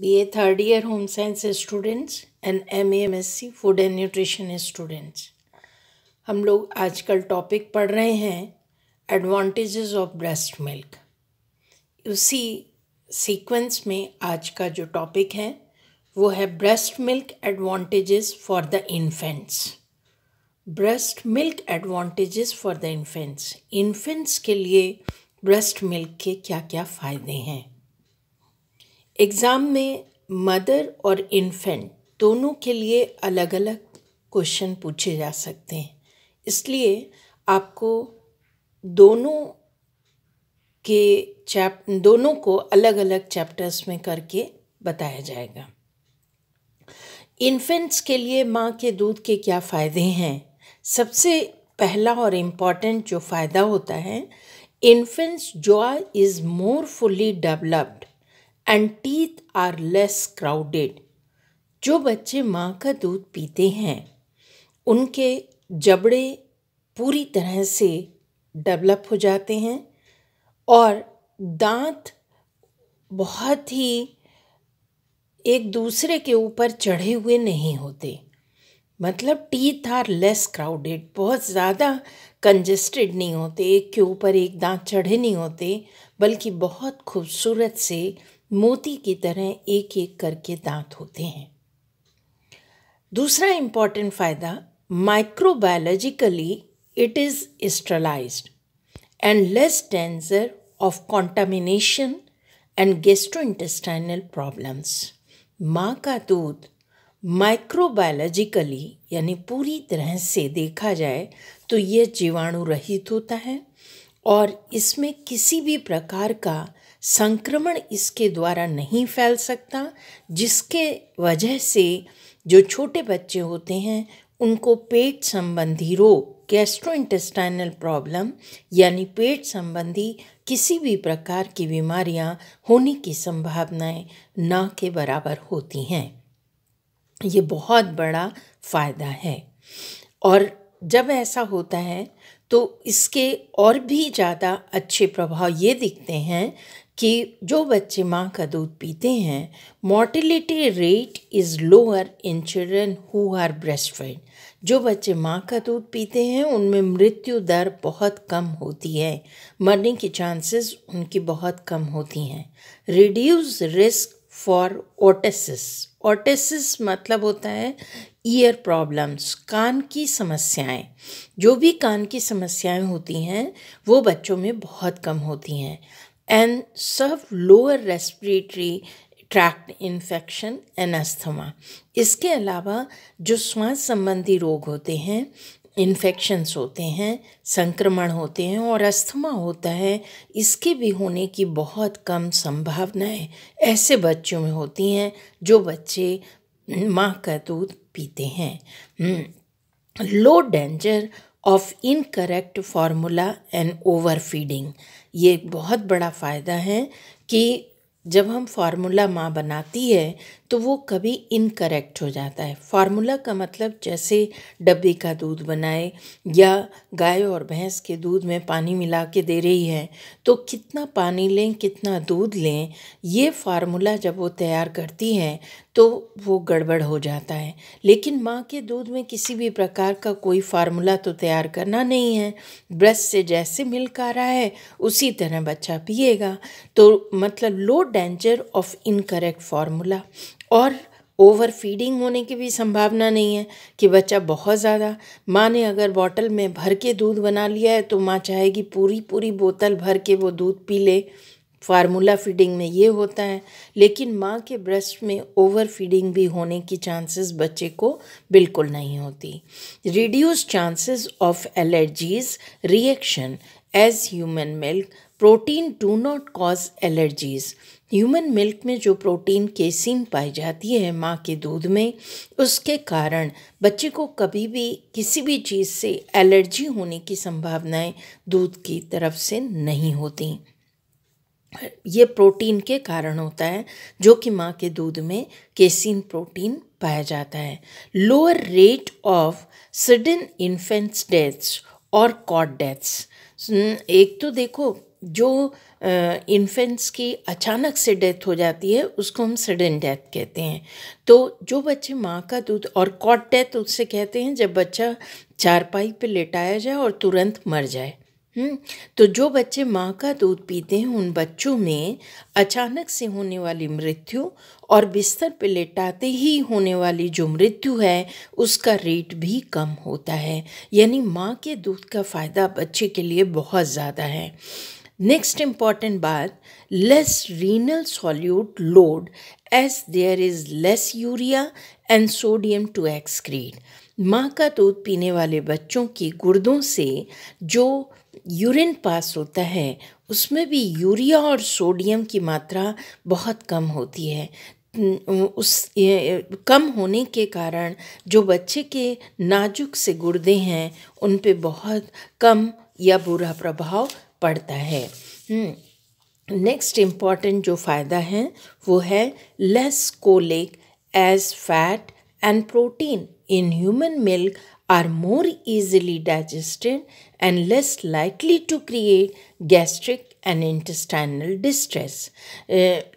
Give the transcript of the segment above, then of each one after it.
B A third year home science students and M A M S C food and nutrition students हम लोग आजकल topic पढ़ रहे हैं एडवांटेजेस ऑफ ब्रेस्ट मिल्क उसी sequence में आज का जो टॉपिक है वो है breast milk advantages for the infants breast milk advantages for the infants infants के लिए ब्रेस्ट मिल्क के क्या क्या फ़ायदे हैं एग्ज़ाम में मदर और इन्फेंट दोनों के लिए अलग अलग क्वेश्चन पूछे जा सकते हैं इसलिए आपको दोनों के चैप दोनों को अलग अलग चैप्टर्स में करके बताया जाएगा इन्फेंट्स के लिए माँ के दूध के क्या फ़ायदे हैं सबसे पहला और इम्पॉर्टेंट जो फ़ायदा होता है इन्फेंट्स जो is more fully developed and teeth are less crowded जो बच्चे माँ का दूध पीते हैं उनके जबड़े पूरी तरह से डेवलप हो जाते हैं और दांत बहुत ही एक दूसरे के ऊपर चढ़े हुए नहीं होते मतलब टीथ आर लेस क्राउडेड बहुत ज़्यादा कंजेस्टेड नहीं होते एक के ऊपर एक दांत चढ़े नहीं होते बल्कि बहुत खूबसूरत से मोती की तरह एक एक करके दांत होते हैं दूसरा इम्पॉर्टेंट फ़ायदा microbiologically it is is and less danger of contamination and gastrointestinal problems माँ का दूध माइक्रोबायोलॉजिकली यानी पूरी तरह से देखा जाए तो यह जीवाणु रहित होता है और इसमें किसी भी प्रकार का संक्रमण इसके द्वारा नहीं फैल सकता जिसके वजह से जो छोटे बच्चे होते हैं उनको पेट संबंधी रोग इंटेस्टाइनल प्रॉब्लम यानी पेट संबंधी किसी भी प्रकार की बीमारियां होने की संभावनाएं ना के बराबर होती हैं ये बहुत बड़ा फ़ायदा है और जब ऐसा होता है तो इसके और भी ज़्यादा अच्छे प्रभाव ये दिखते हैं कि जो बच्चे माँ का दूध पीते हैं mortality rate is lower in children who are breast fed जो बच्चे माँ का दूध पीते हैं उनमें मृत्यु दर बहुत कम होती है मरने की चांसेस उनकी बहुत कम होती हैं reduce risk for otitis otitis मतलब होता है ईयर प्रॉब्लम्स कान की समस्याएं जो भी कान की समस्याएं होती हैं वो बच्चों में बहुत कम होती हैं एंड सब lower respiratory tract infection and asthma इसके अलावा जो श्वास संबंधी रोग होते हैं इन्फेक्शन्स होते हैं संक्रमण होते हैं और अस्थमा होता है इसके भी होने की बहुत कम संभावनाएं ऐसे बच्चों में होती हैं जो बच्चे माँ का दूध पीते हैं low danger of incorrect formula and overfeeding ये बहुत बड़ा फ़ायदा है कि जब हम फार्मूला माँ बनाती है तो वो कभी इनकरेक्ट हो जाता है फार्मूला का मतलब जैसे डब्बे का दूध बनाए या गाय और भैंस के दूध में पानी मिला के दे रही है तो कितना पानी लें कितना दूध लें ये फार्मूला जब वो तैयार करती हैं तो वो गड़बड़ हो जाता है लेकिन माँ के दूध में किसी भी प्रकार का कोई फार्मूला तो तैयार करना नहीं है ब्रश से जैसे मिल्क आ रहा है उसी तरह बच्चा पिएगा तो मतलब low danger of incorrect formula और ओवर फीडिंग होने की भी संभावना नहीं है कि बच्चा बहुत ज़्यादा माँ ने अगर बॉटल में भर के दूध बना लिया है तो माँ चाहेगी पूरी पूरी बोतल भर के वो दूध पी ले फार्मूला फीडिंग में ये होता है लेकिन माँ के ब्रेस्ट में ओवर फीडिंग भी होने की चांसेस बच्चे को बिल्कुल नहीं होती reduce chances of allergies reaction as human milk protein do not cause allergies human milk में जो प्रोटीन केसिन पाई जाती है माँ के दूध में उसके कारण बच्चे को कभी भी किसी भी चीज़ से एलर्जी होने की संभावनाएं दूध की तरफ से नहीं होती ये प्रोटीन के कारण होता है जो कि माँ के दूध में केसिन प्रोटीन पाया जाता है lower rate of sudden infants deaths और कॉट डेथ्स एक तो देखो जो इन्फेंट्स की अचानक से डेथ हो जाती है उसको हम सडन डेथ कहते हैं तो जो बच्चे माँ का दूध और कॉट डेथ उससे कहते हैं जब बच्चा चारपाई पे लेटाया जाए और तुरंत मर जाए हम्म, तो जो बच्चे माँ का दूध पीते हैं उन बच्चों में अचानक से होने वाली मृत्यु और बिस्तर पे लेटाते ही होने वाली जो मृत्यु है उसका रेट भी कम होता है यानी माँ के दूध का फ़ायदा बच्चे के लिए बहुत ज़्यादा है नेक्स्ट इम्पॉर्टेंट बात less renal solute load as there is less urea and sodium to excrete माँ का दूध पीने वाले बच्चों के गुर्दों से जो यूरिन पास होता है उसमें भी यूरिया और सोडियम की मात्रा बहुत कम होती है उस कम होने के कारण जो बच्चे के नाजुक से गुर्दे हैं उन पे बहुत कम या बुरा प्रभाव पड़ता है नेक्स्ट इम्पॉर्टेंट हम्म, जो फ़ायदा है वो है less colic as fat and protein in human milk are more easily digested and less likely to create gastric and intestinal distress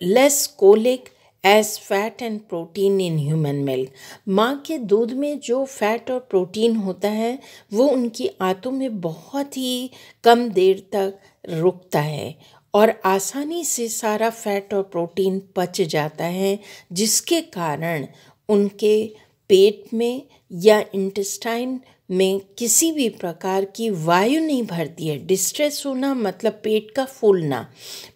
less colic as fat and protein in human milk माँ के दूध में जो fat और protein होता है वो उनकी आंतों में बहुत ही कम देर तक रुकता है और आसानी से सारा फैट और प्रोटीन पच जाता है जिसके कारण उनके पेट में या इंटेस्टाइन में किसी भी प्रकार की वायु नहीं भरती है डिस्ट्रेस होना मतलब पेट का फूलना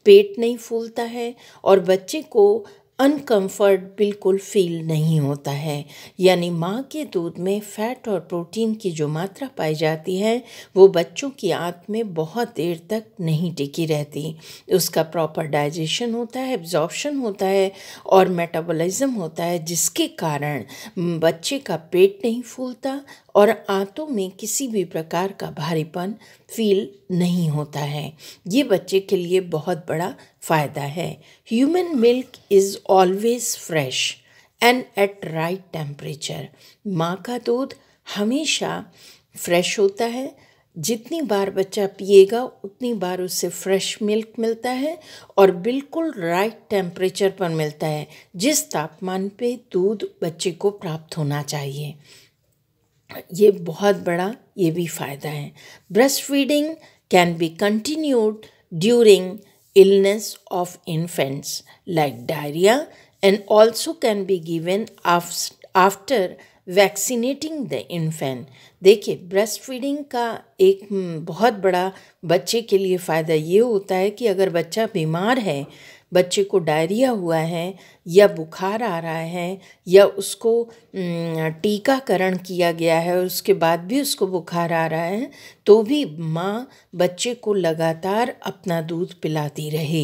पेट नहीं फूलता है और बच्चे को अनकम्फर्ट बिल्कुल फील नहीं होता है यानी माँ के दूध में फैट और प्रोटीन की जो मात्रा पाई जाती है वो बच्चों की आंत में बहुत देर तक नहीं टिकी रहती उसका प्रॉपर डाइजेशन होता है एब्जॉर्प्शन होता है और मेटाबॉलिज्म होता है जिसके कारण बच्चे का पेट नहीं फूलता और आंतों में किसी भी प्रकार का भारीपन फील नहीं होता है ये बच्चे के लिए बहुत बड़ा फ़ायदा है human milk is always fresh and at right temperature माँ का दूध हमेशा फ्रेश होता है जितनी बार बच्चा पिएगा उतनी बार उसे फ्रेश मिल्क मिलता है और बिल्कुल राइट टेम्परेचर पर मिलता है जिस तापमान पे दूध बच्चे को प्राप्त होना चाहिए ये बहुत बड़ा ये भी फ़ायदा है breast feeding can be continued during illness of infants like diarrhoea and also can be given after vaccinating the infant देखिए ब्रेस्ट फीडिंग का एक हम्म, बहुत बड़ा बच्चे के लिए फ़ायदा ये होता है कि अगर बच्चा बीमार है बच्चे को डायरिया हुआ है या बुखार आ रहा है या उसको टीकाकरण किया गया है उसके बाद भी उसको बुखार आ रहा है तो भी माँ बच्चे को लगातार अपना दूध पिलाती रहे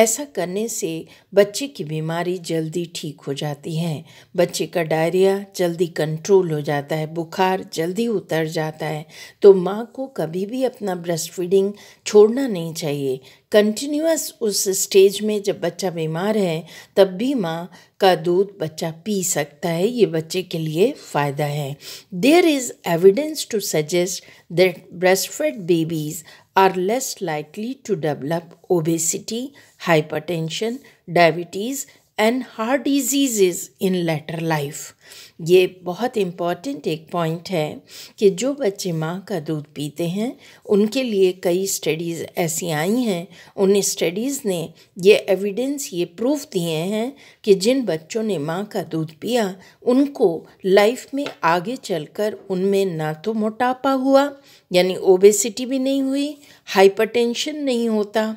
ऐसा करने से बच्चे की बीमारी जल्दी ठीक हो जाती है बच्चे का डायरिया जल्दी कंट्रोल हो जाता है बुखार जल्दी उतर जाता है तो माँ को कभी भी अपना ब्रेस्ट फीडिंग छोड़ना नहीं चाहिए कंटिन्यूस उस स्टेज में जब बच्चा बीमार है तब भी माँ का दूध बच्चा पी सकता है ये बच्चे के लिए फ़ायदा है there is evidence to suggest that breastfed babies are less likely to develop obesity hypertension diabetes and heart diseases in later life ये बहुत इम्पॉर्टेंट एक पॉइंट है कि जो बच्चे माँ का दूध पीते हैं उनके लिए कई स्टडीज़ ऐसी आई हैं उन स्टडीज़ ने ये एविडेंस ये प्रूफ दिए हैं कि जिन बच्चों ने माँ का दूध पिया उनको लाइफ में आगे चलकर उनमें ना तो मोटापा हुआ यानी ओबेसिटी भी नहीं हुई हाइपरटेंशन नहीं होता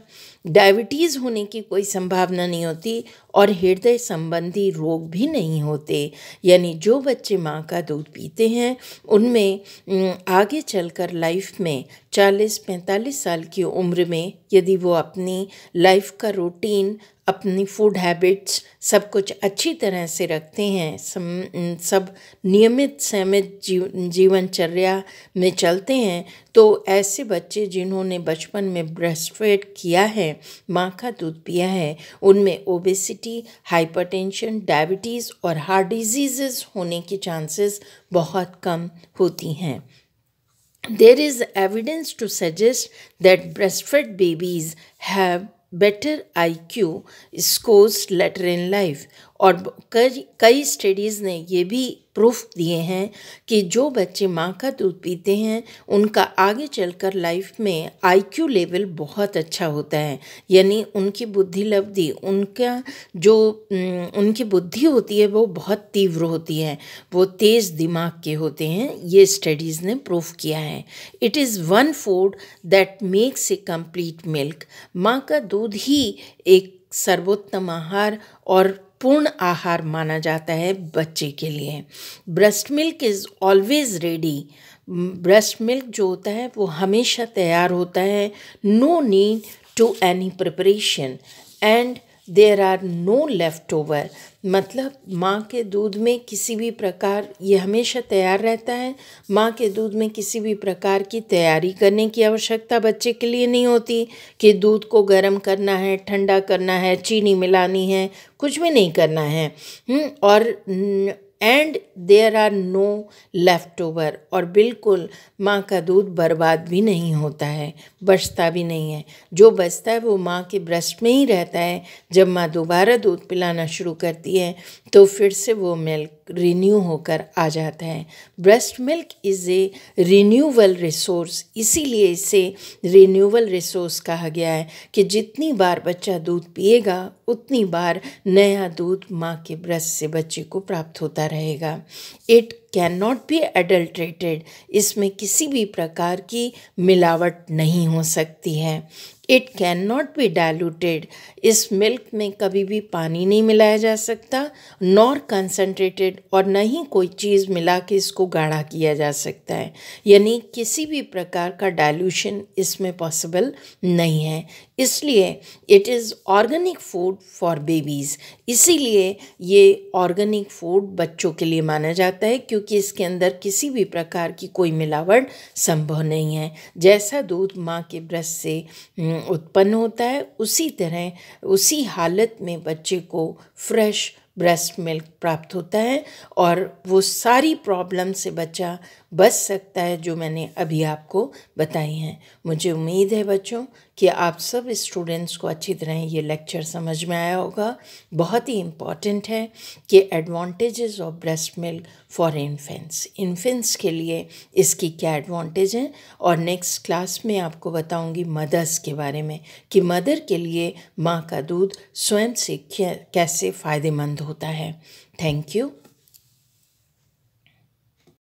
डायबिटीज़ होने की कोई संभावना नहीं होती और हृदय संबंधी रोग भी नहीं होते यानी यानी जो बच्चे माँ का दूध पीते हैं उनमें आगे चलकर लाइफ में चालीस पैंतालीस साल की उम्र में यदि वो अपनी लाइफ का रूटीन अपनी फूड हैबिट्स सब कुछ अच्छी तरह से रखते हैं सम, सब नियमित सहमित जीव जीवनचर्या में चलते हैं तो ऐसे बच्चे जिन्होंने बचपन में ब्रेस्ट किया है माँ का दूध पिया है उनमें ओबेसिटी हाइपरटेंशन डायबिटीज़ और हार्ट डिजीज़ होने की चांसेस बहुत कम होती हैं there is evidence to suggest that breastfed babies have better IQ scores later in life. और कई कई स्टडीज़ ने ये भी प्रूफ दिए हैं कि जो बच्चे माँ का दूध पीते हैं उनका आगे चलकर लाइफ में आईक्यू लेवल बहुत अच्छा होता है यानी उनकी बुद्धि लब्धि उनका जो उनकी बुद्धि होती है वो बहुत तीव्र होती है वो तेज़ दिमाग के होते हैं ये स्टडीज़ ने प्रूफ किया है it is one food that makes a complete milk माँ का दूध ही एक सर्वोत्तम आहार और पूर्ण आहार माना जाता है बच्चे के लिए breast milk is always ready breast milk जो होता है वो हमेशा तैयार होता है no need to any preparation and there are no left over मतलब माँ के दूध में किसी भी प्रकार ये हमेशा तैयार रहता है माँ के दूध में किसी भी प्रकार की तैयारी करने की आवश्यकता बच्चे के लिए नहीं होती कि दूध को गर्म करना है ठंडा करना है चीनी मिलानी है कुछ भी नहीं करना है हम्म, और and there are no left over और बिल्कुल माँ का दूध बर्बाद भी नहीं होता है बचता भी नहीं है जो बचता है वो माँ के ब्रेस्ट में ही रहता है जब माँ दोबारा दूध पिलाना शुरू करती है तो फिर से वो मिल्क रिन्यू होकर आ जाता है breast milk is a renewal resource इसीलिए इसे रिन्यूवल रिसोर्स कहा गया है कि जितनी बार बच्चा दूध पिएगा उतनी बार नया दूध माँ के ब्रेस्ट से बच्चे को प्राप्त होता रहेगा it can not be adulterated इसमें किसी भी प्रकार की मिलावट नहीं हो सकती है it can not be diluted इस मिल्क में कभी भी पानी नहीं मिलाया जा सकता नॉर कंसनट्रेटेड और न ही कोई चीज़ मिला के इसको गाढ़ा किया जा सकता है यानी किसी भी प्रकार का डायलूशन इसमें पॉसिबल नहीं है इसलिए it is organic food for babies इसीलिए ये ऑर्गेनिक फूड बच्चों के लिए माना जाता है क्योंकि इसके अंदर किसी भी प्रकार की कोई मिलावट संभव नहीं है जैसा दूध माँ के ब्रश से उत्पन्न होता है उसी तरह उसी हालत में बच्चे को फ्रेश ब्रेस्ट मिल्क प्राप्त होता है और वो सारी प्रॉब्लम से बच्चा बच सकता है जो मैंने अभी आपको बताई हैं मुझे उम्मीद है बच्चों कि आप सब स्टूडेंट्स को अच्छी तरह ये लेक्चर समझ में आया होगा बहुत ही इम्पॉर्टेंट है कि advantages of breast milk for infants infants के लिए इसकी क्या एडवांटेज हैं और नेक्स्ट क्लास में आपको बताऊंगी मदर्स के बारे में कि मदर के लिए माँ का दूध स्वयं से कैसे फ़ायदेमंद होता है थैंक यू